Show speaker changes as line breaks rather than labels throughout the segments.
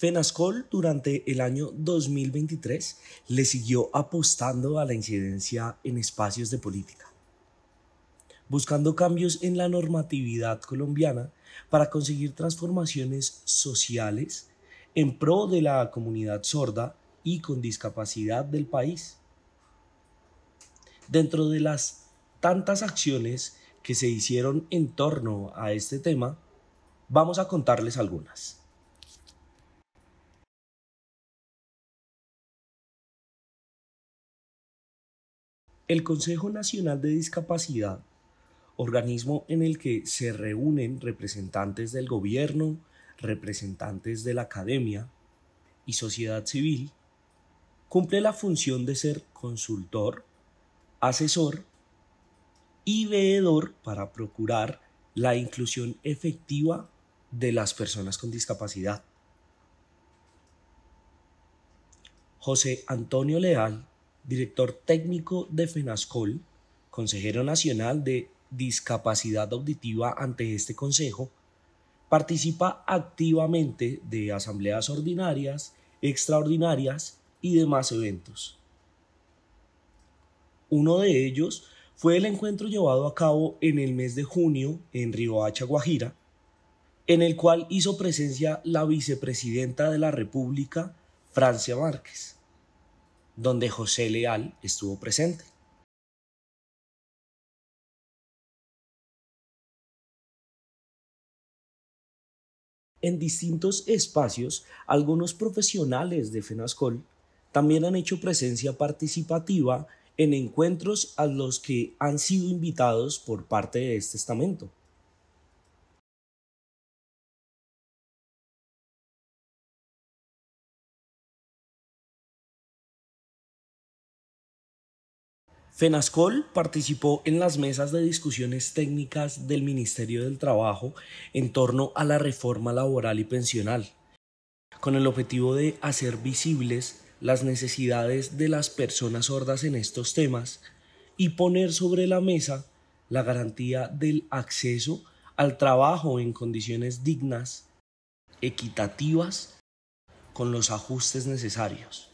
FENASCOL durante el año 2023 le siguió apostando a la incidencia en espacios de política, buscando cambios en la normatividad colombiana para conseguir transformaciones sociales en pro de la comunidad sorda y con discapacidad del país. Dentro de las tantas acciones que se hicieron en torno a este tema, vamos a contarles
algunas. El Consejo Nacional de Discapacidad,
organismo en el que se reúnen representantes del gobierno, representantes de la academia y sociedad civil, cumple la función de ser consultor, asesor y veedor para procurar la inclusión efectiva de las personas con discapacidad. José Antonio Leal director técnico de FENASCOL, consejero nacional de discapacidad auditiva ante este Consejo, participa activamente de asambleas ordinarias, extraordinarias y demás eventos. Uno de ellos fue el encuentro llevado a cabo en el mes de junio en Riohacha, Guajira, en el cual hizo presencia la vicepresidenta de la República, Francia Márquez
donde José Leal estuvo presente. En distintos espacios, algunos profesionales de FENASCOL también han
hecho presencia participativa en encuentros a los que han sido invitados
por parte de este estamento. FENASCOL participó en las mesas
de discusiones técnicas del Ministerio del Trabajo en torno a la reforma laboral y pensional, con el objetivo de hacer visibles las necesidades de las personas sordas en estos temas y poner sobre la mesa la garantía del acceso al trabajo en condiciones dignas,
equitativas, con los ajustes necesarios.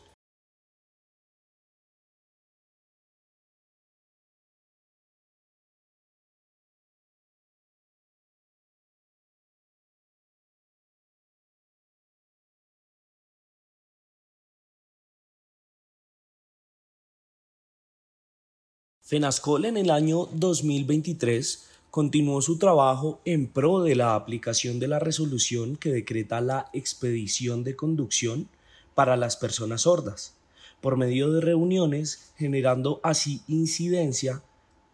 FENASCOL en el año
2023 continuó su trabajo en pro de la aplicación de la resolución que decreta la expedición de conducción para las personas sordas, por medio de reuniones generando así incidencia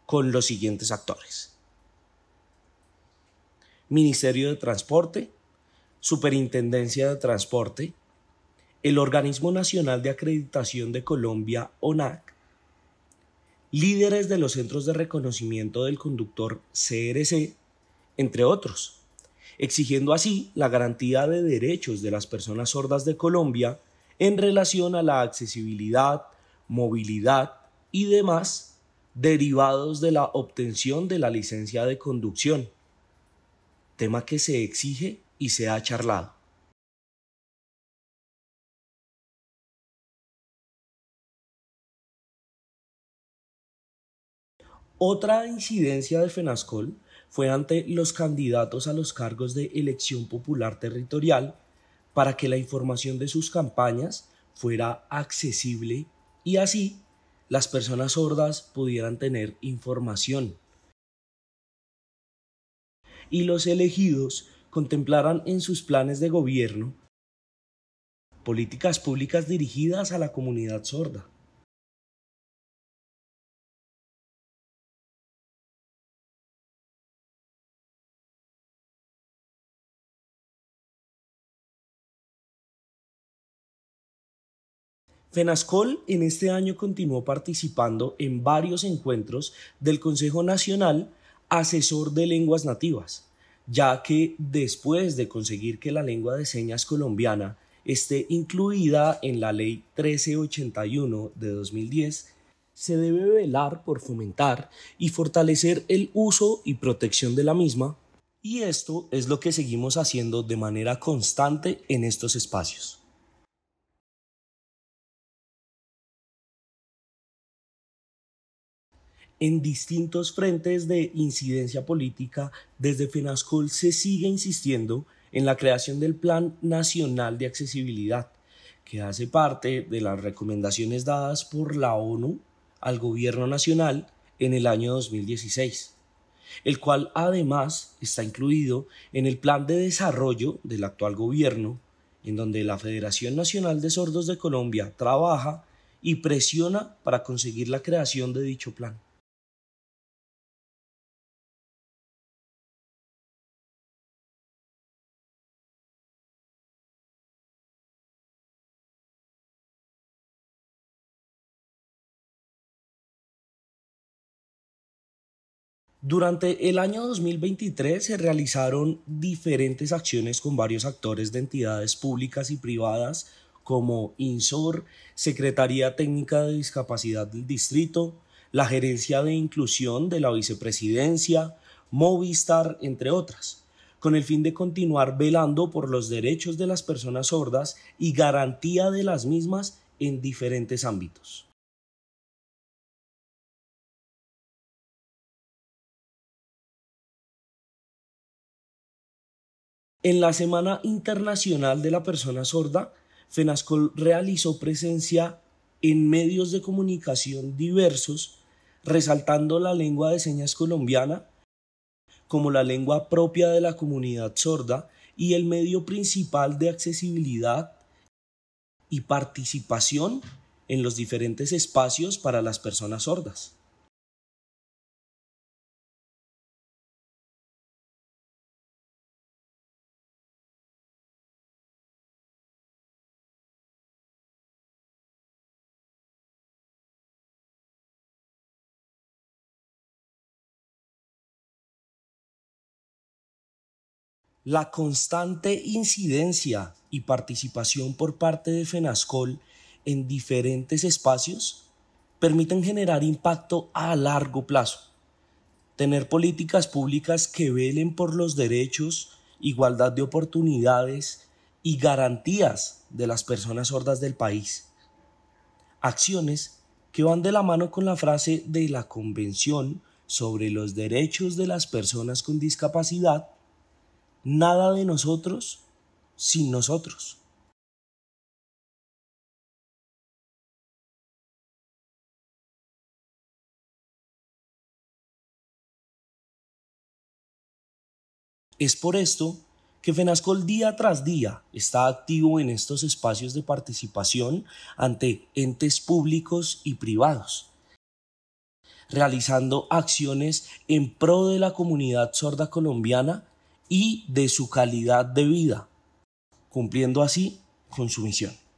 con los siguientes actores. Ministerio de Transporte, Superintendencia de Transporte, el Organismo Nacional de Acreditación de Colombia, ONAC, líderes de los centros de reconocimiento del conductor CRC, entre otros, exigiendo así la garantía de derechos de las personas sordas de Colombia en relación a la accesibilidad, movilidad y demás derivados de la obtención de la licencia de conducción, tema que se exige y se ha
charlado. Otra incidencia
de FENASCOL fue ante los candidatos a los cargos de elección popular territorial para que la información de sus campañas fuera accesible y así las personas sordas pudieran tener información. Y los elegidos contemplaran en sus
planes de gobierno políticas públicas dirigidas a la comunidad sorda. FENASCOL
en este año continuó participando en varios encuentros del Consejo Nacional Asesor de Lenguas Nativas, ya que después de conseguir que la lengua de señas colombiana esté incluida en la Ley 1381 de 2010, se debe velar por fomentar y fortalecer el uso y protección de la misma, y esto es lo que seguimos haciendo de manera
constante en estos espacios. en distintos frentes
de incidencia política, desde FENASCOL se sigue insistiendo en la creación del Plan Nacional de Accesibilidad, que hace parte de las recomendaciones dadas por la ONU al Gobierno Nacional en el año 2016, el cual además está incluido en el Plan de Desarrollo del actual Gobierno, en donde la Federación Nacional de Sordos de Colombia trabaja
y presiona para conseguir la creación de dicho plan. Durante el año 2023 se realizaron diferentes acciones con varios
actores de entidades públicas y privadas como INSOR, Secretaría Técnica de Discapacidad del Distrito, la Gerencia de Inclusión de la Vicepresidencia, Movistar, entre otras, con el fin de continuar velando por los derechos de las personas sordas y garantía de las mismas en diferentes
ámbitos. En la Semana
Internacional de la Persona Sorda, FENASCOL realizó presencia en medios de comunicación diversos, resaltando la lengua de señas colombiana como la lengua propia de la comunidad sorda y el medio principal de accesibilidad y participación en los
diferentes espacios para las personas sordas. La constante
incidencia y participación por parte de FENASCOL en diferentes espacios permiten generar impacto a largo plazo. Tener políticas públicas que velen por los derechos, igualdad de oportunidades y garantías de las personas sordas del país. Acciones que van de la mano con la frase de la Convención sobre los Derechos de las Personas con Discapacidad nada de nosotros
sin nosotros. Es por esto que FENASCOL día
tras día está activo en estos espacios de participación ante entes públicos y privados, realizando acciones en pro de la comunidad sorda colombiana y de su calidad de vida,
cumpliendo así con su misión.